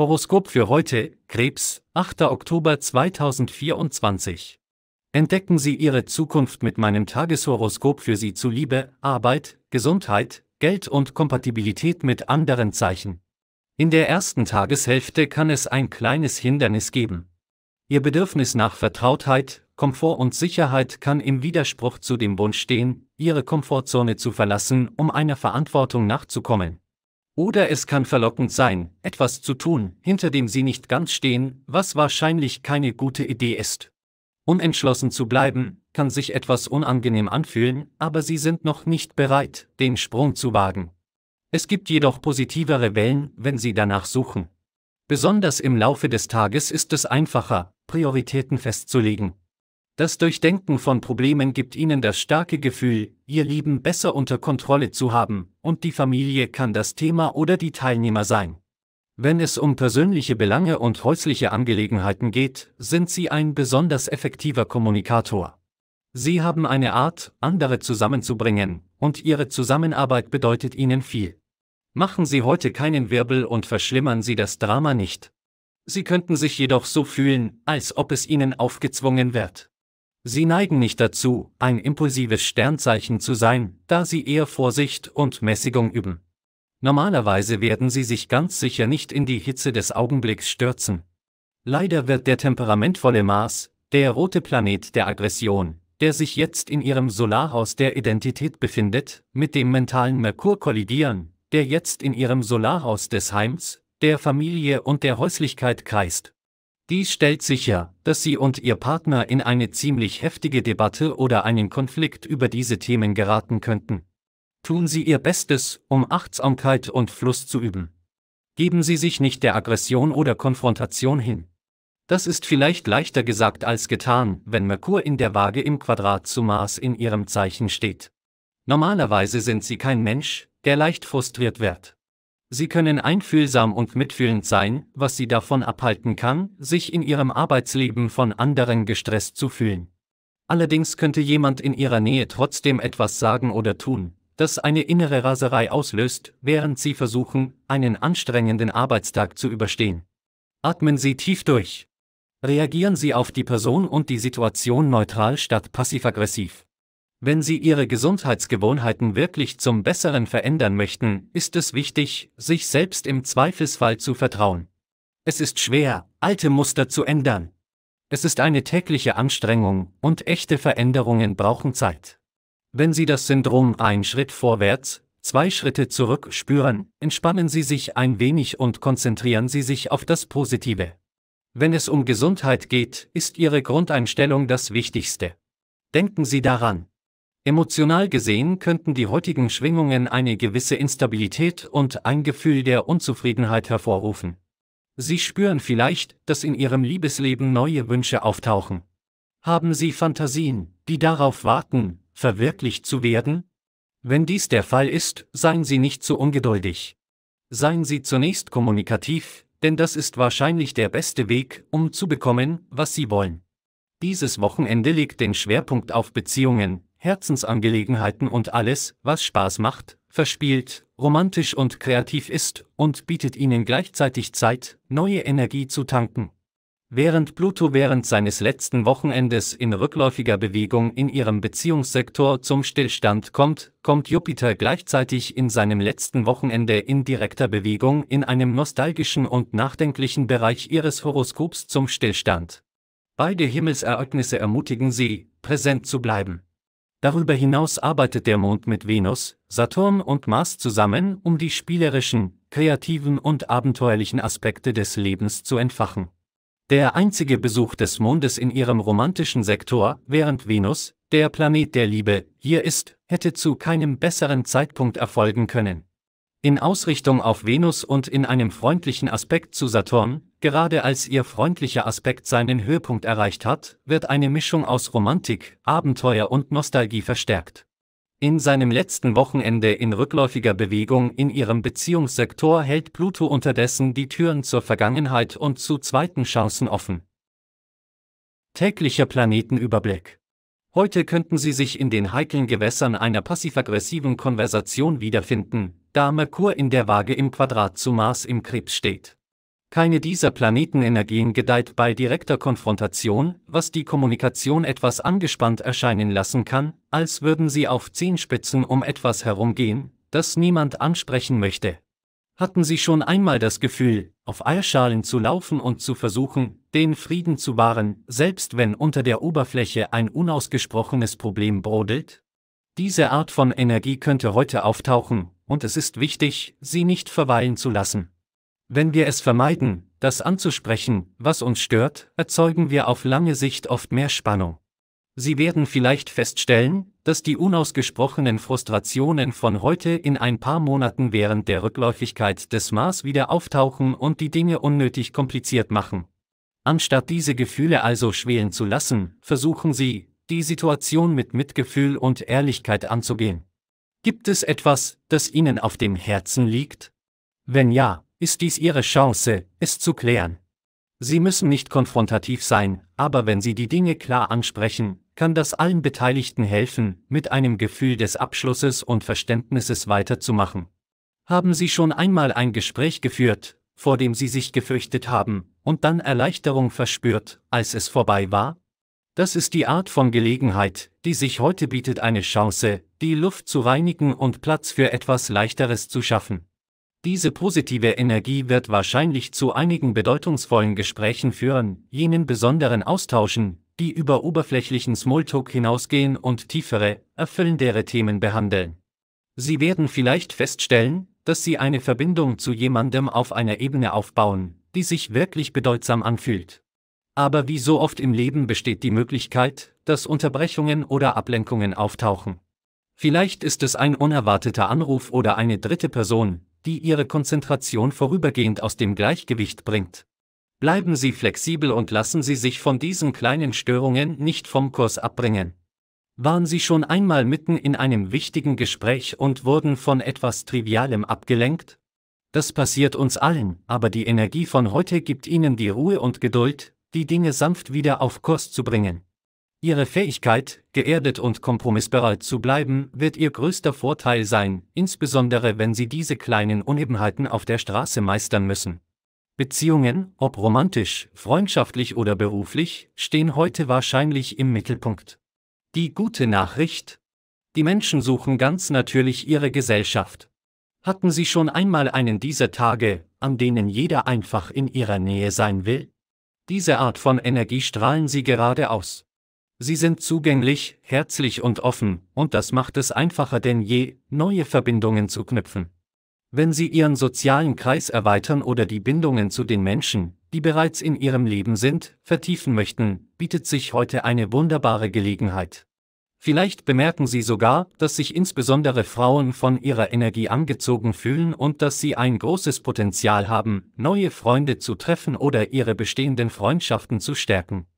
Horoskop für heute, Krebs, 8. Oktober 2024. Entdecken Sie Ihre Zukunft mit meinem Tageshoroskop für Sie zu Liebe, Arbeit, Gesundheit, Geld und Kompatibilität mit anderen Zeichen. In der ersten Tageshälfte kann es ein kleines Hindernis geben. Ihr Bedürfnis nach Vertrautheit, Komfort und Sicherheit kann im Widerspruch zu dem Wunsch stehen, Ihre Komfortzone zu verlassen, um einer Verantwortung nachzukommen. Oder es kann verlockend sein, etwas zu tun, hinter dem sie nicht ganz stehen, was wahrscheinlich keine gute Idee ist. Unentschlossen zu bleiben, kann sich etwas unangenehm anfühlen, aber sie sind noch nicht bereit, den Sprung zu wagen. Es gibt jedoch positivere Wellen, wenn sie danach suchen. Besonders im Laufe des Tages ist es einfacher, Prioritäten festzulegen. Das Durchdenken von Problemen gibt ihnen das starke Gefühl, ihr Leben besser unter Kontrolle zu haben, und die Familie kann das Thema oder die Teilnehmer sein. Wenn es um persönliche Belange und häusliche Angelegenheiten geht, sind sie ein besonders effektiver Kommunikator. Sie haben eine Art, andere zusammenzubringen, und ihre Zusammenarbeit bedeutet ihnen viel. Machen Sie heute keinen Wirbel und verschlimmern Sie das Drama nicht. Sie könnten sich jedoch so fühlen, als ob es Ihnen aufgezwungen wird. Sie neigen nicht dazu, ein impulsives Sternzeichen zu sein, da sie eher Vorsicht und Mäßigung üben. Normalerweise werden sie sich ganz sicher nicht in die Hitze des Augenblicks stürzen. Leider wird der temperamentvolle Mars, der rote Planet der Aggression, der sich jetzt in ihrem Solarhaus der Identität befindet, mit dem mentalen Merkur kollidieren, der jetzt in ihrem Solarhaus des Heims, der Familie und der Häuslichkeit kreist. Dies stellt sicher, dass Sie und Ihr Partner in eine ziemlich heftige Debatte oder einen Konflikt über diese Themen geraten könnten. Tun Sie Ihr Bestes, um Achtsamkeit und Fluss zu üben. Geben Sie sich nicht der Aggression oder Konfrontation hin. Das ist vielleicht leichter gesagt als getan, wenn Merkur in der Waage im Quadrat zu Mars in Ihrem Zeichen steht. Normalerweise sind Sie kein Mensch, der leicht frustriert wird. Sie können einfühlsam und mitfühlend sein, was sie davon abhalten kann, sich in ihrem Arbeitsleben von anderen gestresst zu fühlen. Allerdings könnte jemand in ihrer Nähe trotzdem etwas sagen oder tun, das eine innere Raserei auslöst, während sie versuchen, einen anstrengenden Arbeitstag zu überstehen. Atmen Sie tief durch. Reagieren Sie auf die Person und die Situation neutral statt passiv-aggressiv. Wenn Sie Ihre Gesundheitsgewohnheiten wirklich zum Besseren verändern möchten, ist es wichtig, sich selbst im Zweifelsfall zu vertrauen. Es ist schwer, alte Muster zu ändern. Es ist eine tägliche Anstrengung und echte Veränderungen brauchen Zeit. Wenn Sie das Syndrom ein Schritt vorwärts, zwei Schritte zurück spüren, entspannen Sie sich ein wenig und konzentrieren Sie sich auf das Positive. Wenn es um Gesundheit geht, ist Ihre Grundeinstellung das Wichtigste. Denken Sie daran, Emotional gesehen könnten die heutigen Schwingungen eine gewisse Instabilität und ein Gefühl der Unzufriedenheit hervorrufen. Sie spüren vielleicht, dass in Ihrem Liebesleben neue Wünsche auftauchen. Haben Sie Fantasien, die darauf warten, verwirklicht zu werden? Wenn dies der Fall ist, seien Sie nicht zu ungeduldig. Seien Sie zunächst kommunikativ, denn das ist wahrscheinlich der beste Weg, um zu bekommen, was Sie wollen. Dieses Wochenende legt den Schwerpunkt auf Beziehungen, Herzensangelegenheiten und alles, was Spaß macht, verspielt, romantisch und kreativ ist und bietet ihnen gleichzeitig Zeit, neue Energie zu tanken. Während Pluto während seines letzten Wochenendes in rückläufiger Bewegung in ihrem Beziehungssektor zum Stillstand kommt, kommt Jupiter gleichzeitig in seinem letzten Wochenende in direkter Bewegung in einem nostalgischen und nachdenklichen Bereich ihres Horoskops zum Stillstand. Beide Himmelsereignisse ermutigen sie, präsent zu bleiben. Darüber hinaus arbeitet der Mond mit Venus, Saturn und Mars zusammen, um die spielerischen, kreativen und abenteuerlichen Aspekte des Lebens zu entfachen. Der einzige Besuch des Mondes in ihrem romantischen Sektor, während Venus, der Planet der Liebe, hier ist, hätte zu keinem besseren Zeitpunkt erfolgen können in Ausrichtung auf Venus und in einem freundlichen Aspekt zu Saturn, gerade als ihr freundlicher Aspekt seinen Höhepunkt erreicht hat, wird eine Mischung aus Romantik, Abenteuer und Nostalgie verstärkt. In seinem letzten Wochenende in rückläufiger Bewegung in ihrem Beziehungssektor hält Pluto unterdessen die Türen zur Vergangenheit und zu zweiten Chancen offen. Täglicher Planetenüberblick. Heute könnten Sie sich in den heiklen Gewässern einer passiv-aggressiven Konversation wiederfinden, da Merkur in der Waage im Quadrat zu Mars im Krebs steht. Keine dieser Planetenenergien gedeiht bei direkter Konfrontation, was die Kommunikation etwas angespannt erscheinen lassen kann, als würden sie auf Zehenspitzen um etwas herumgehen, das niemand ansprechen möchte. Hatten Sie schon einmal das Gefühl, auf Eierschalen zu laufen und zu versuchen, den Frieden zu wahren, selbst wenn unter der Oberfläche ein unausgesprochenes Problem brodelt? Diese Art von Energie könnte heute auftauchen, und es ist wichtig, sie nicht verweilen zu lassen. Wenn wir es vermeiden, das anzusprechen, was uns stört, erzeugen wir auf lange Sicht oft mehr Spannung. Sie werden vielleicht feststellen, dass die unausgesprochenen Frustrationen von heute in ein paar Monaten während der Rückläufigkeit des Mars wieder auftauchen und die Dinge unnötig kompliziert machen. Anstatt diese Gefühle also schwelen zu lassen, versuchen Sie, die Situation mit Mitgefühl und Ehrlichkeit anzugehen. Gibt es etwas, das Ihnen auf dem Herzen liegt? Wenn ja, ist dies Ihre Chance, es zu klären. Sie müssen nicht konfrontativ sein, aber wenn Sie die Dinge klar ansprechen, kann das allen Beteiligten helfen, mit einem Gefühl des Abschlusses und Verständnisses weiterzumachen. Haben Sie schon einmal ein Gespräch geführt, vor dem Sie sich gefürchtet haben, und dann Erleichterung verspürt, als es vorbei war? Das ist die Art von Gelegenheit, die sich heute bietet eine Chance, die Luft zu reinigen und Platz für etwas Leichteres zu schaffen. Diese positive Energie wird wahrscheinlich zu einigen bedeutungsvollen Gesprächen führen, jenen besonderen Austauschen, die über oberflächlichen Smalltalk hinausgehen und tiefere, erfüllendere Themen behandeln. Sie werden vielleicht feststellen, dass Sie eine Verbindung zu jemandem auf einer Ebene aufbauen, die sich wirklich bedeutsam anfühlt. Aber wie so oft im Leben besteht die Möglichkeit, dass Unterbrechungen oder Ablenkungen auftauchen. Vielleicht ist es ein unerwarteter Anruf oder eine dritte Person, die Ihre Konzentration vorübergehend aus dem Gleichgewicht bringt. Bleiben Sie flexibel und lassen Sie sich von diesen kleinen Störungen nicht vom Kurs abbringen. Waren Sie schon einmal mitten in einem wichtigen Gespräch und wurden von etwas Trivialem abgelenkt? Das passiert uns allen, aber die Energie von heute gibt Ihnen die Ruhe und Geduld, die Dinge sanft wieder auf Kurs zu bringen. Ihre Fähigkeit, geerdet und kompromissbereit zu bleiben, wird Ihr größter Vorteil sein, insbesondere wenn Sie diese kleinen Unebenheiten auf der Straße meistern müssen. Beziehungen, ob romantisch, freundschaftlich oder beruflich, stehen heute wahrscheinlich im Mittelpunkt. Die gute Nachricht? Die Menschen suchen ganz natürlich ihre Gesellschaft. Hatten Sie schon einmal einen dieser Tage, an denen jeder einfach in Ihrer Nähe sein will? Diese Art von Energie strahlen Sie gerade aus. Sie sind zugänglich, herzlich und offen, und das macht es einfacher denn je, neue Verbindungen zu knüpfen. Wenn Sie Ihren sozialen Kreis erweitern oder die Bindungen zu den Menschen, die bereits in Ihrem Leben sind, vertiefen möchten, bietet sich heute eine wunderbare Gelegenheit. Vielleicht bemerken Sie sogar, dass sich insbesondere Frauen von ihrer Energie angezogen fühlen und dass sie ein großes Potenzial haben, neue Freunde zu treffen oder ihre bestehenden Freundschaften zu stärken.